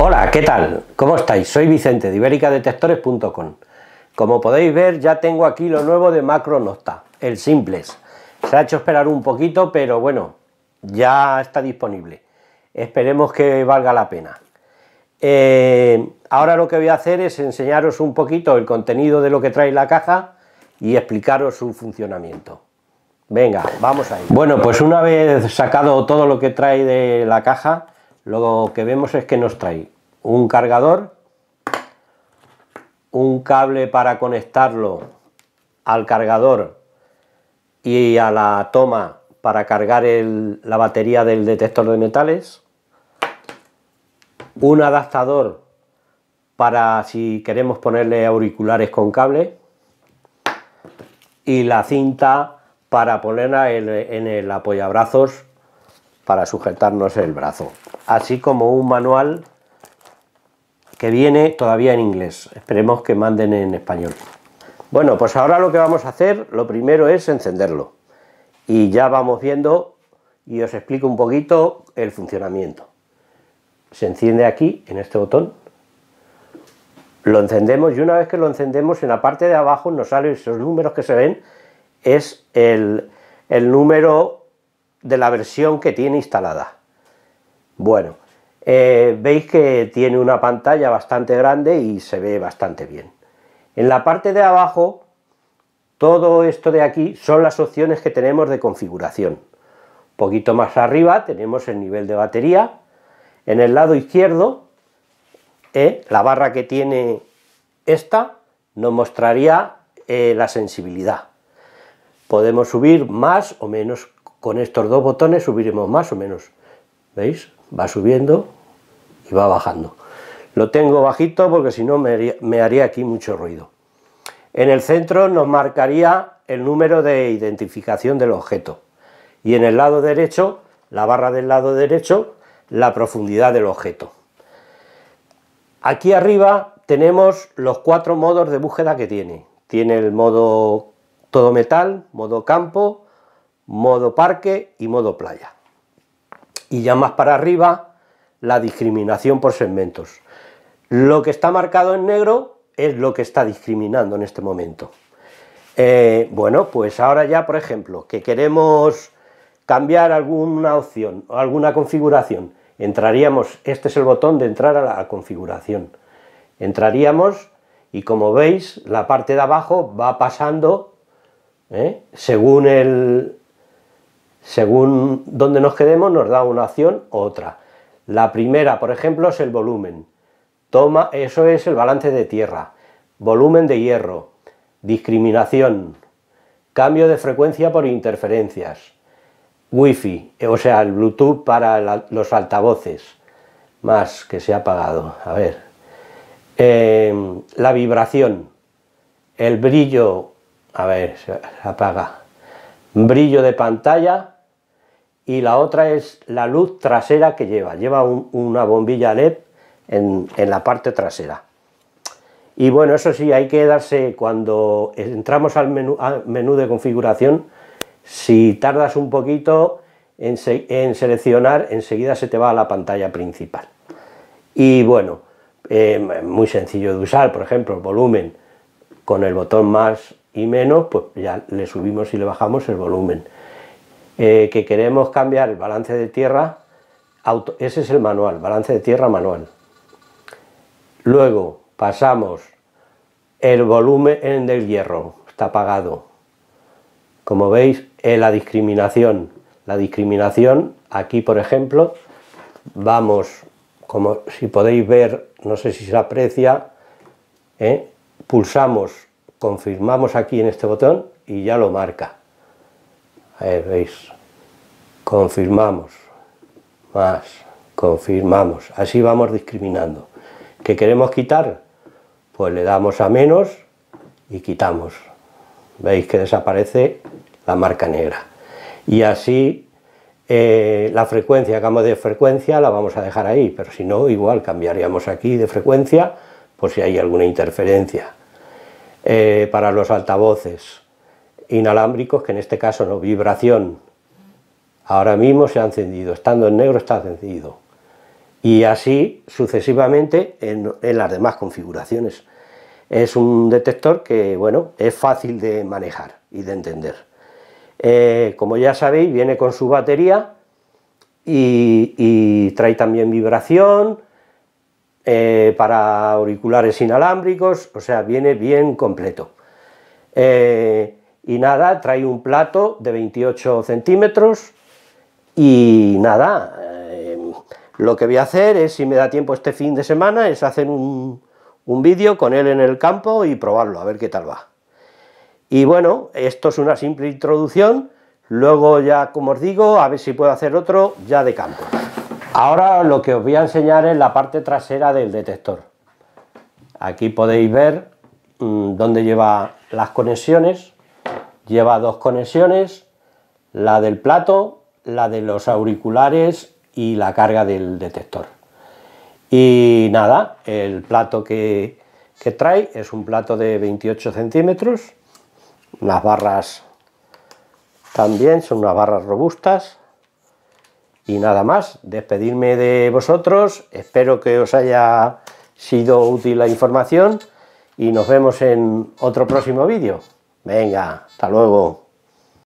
Hola, ¿qué tal? ¿Cómo estáis? Soy Vicente de ibericadetectores.com. Como podéis ver, ya tengo aquí lo nuevo de Macro el Simples. Se ha hecho esperar un poquito, pero bueno, ya está disponible. Esperemos que valga la pena. Eh, ahora lo que voy a hacer es enseñaros un poquito el contenido de lo que trae la caja y explicaros su funcionamiento. Venga, vamos ahí. Bueno, pues una vez sacado todo lo que trae de la caja, lo que vemos es que nos trae un cargador, un cable para conectarlo al cargador y a la toma para cargar la batería del detector de metales, un adaptador para si queremos ponerle auriculares con cable y la cinta para ponerla en el apoyabrazos para sujetarnos el brazo. Así como un manual que viene todavía en inglés. Esperemos que manden en español. Bueno, pues ahora lo que vamos a hacer, lo primero es encenderlo. Y ya vamos viendo y os explico un poquito el funcionamiento. Se enciende aquí, en este botón. Lo encendemos y una vez que lo encendemos, en la parte de abajo nos salen esos números que se ven, es el, el número de la versión que tiene instalada. Bueno, eh, veis que tiene una pantalla bastante grande y se ve bastante bien. En la parte de abajo, todo esto de aquí son las opciones que tenemos de configuración. Un poquito más arriba tenemos el nivel de batería. En el lado izquierdo, eh, la barra que tiene esta nos mostraría eh, la sensibilidad. Podemos subir más o menos con estos dos botones subiremos más o menos. ¿Veis? Va subiendo y va bajando. Lo tengo bajito porque si no me haría, aquí mucho ruido. En el centro nos marcaría el número de identificación del objeto. Y en el lado derecho, la barra del lado derecho, la profundidad del objeto. Aquí arriba tenemos los cuatro modos de búsqueda que tiene. Tiene el modo todo metal, modo campo, modo parque y modo playa. Y ya más para arriba, la discriminación por segmentos. Lo que está marcado en negro es lo que está discriminando en este momento. Eh, bueno, pues ahora ya, por ejemplo, que queremos cambiar alguna opción, o alguna configuración, entraríamos, este es el botón de entrar a la configuración. Entraríamos y como veis, la parte de abajo va pasando ¿eh? según el, según donde nos quedemos nos da una opción u otra. La primera, por ejemplo, es el volumen. Toma, eso es el balance de tierra. Volumen de hierro. Discriminación. Cambio de frecuencia por interferencias. Wi-Fi, o sea, el Bluetooth para los altavoces. Más que se ha apagado. A ver. Eh, la vibración. El brillo. A ver, se apaga. Brillo de pantalla y la otra es la luz trasera que lleva. Lleva una bombilla LED en, la parte trasera. Y bueno, eso sí, hay que darse cuando entramos al menú, menú de configuración, si tardas un poquito en, seleccionar, enseguida se te va a la pantalla principal. Y bueno, em, muy sencillo de usar, por ejemplo, el volumen con el botón más y menos, pues ya le subimos y le bajamos el volumen eh, que queremos cambiar el balance de tierra, ese es el manual, balance de tierra manual. Luego pasamos el volumen del hierro, está apagado. Como veis, eh, la discriminación. La discriminación, aquí por ejemplo, vamos, como si podéis ver, no sé si se aprecia, eh, pulsamos, confirmamos aquí en este botón y ya lo marca. Eh, veis. Confirmamos. Más. Confirmamos. Así vamos discriminando. ¿Qué queremos quitar? Pues le damos a menos y quitamos. Veis que desaparece la marca negra. Y así eh, la frecuencia, cambio de frecuencia, la vamos a dejar ahí. Pero si no, igual cambiaríamos aquí de frecuencia por si hay alguna interferencia. Eh, para los altavoces inalámbricos, que en este caso no, vibración. Ahora mismo se ha encendido, estando en negro está encendido. Y así sucesivamente en, las demás configuraciones. Es un detector que, bueno, es fácil de manejar y de entender. Eh, como ya sabéis, viene con su batería y, trae también vibración, eh, para auriculares inalámbricos, o sea, viene bien completo. Eh, y nada, trae un plato de 28 centímetros y nada, eh, lo que voy a hacer es, si me da tiempo este fin de semana, es hacer un, un vídeo con él en el campo y probarlo, a ver qué tal va. Y bueno, esto es una simple introducción, luego ya, como os digo, a ver si puedo hacer otro ya de campo. Ahora lo que os voy a enseñar es la parte trasera del detector. Aquí podéis ver mm, dónde lleva las conexiones Lleva dos conexiones, la del plato, la de los auriculares y la carga del detector. Y nada, el plato que, trae es un plato de 28 centímetros, las barras también son unas barras robustas y nada más, despedirme de vosotros, espero que os haya sido útil la información y nos vemos en otro próximo vídeo. Venga, hasta luego.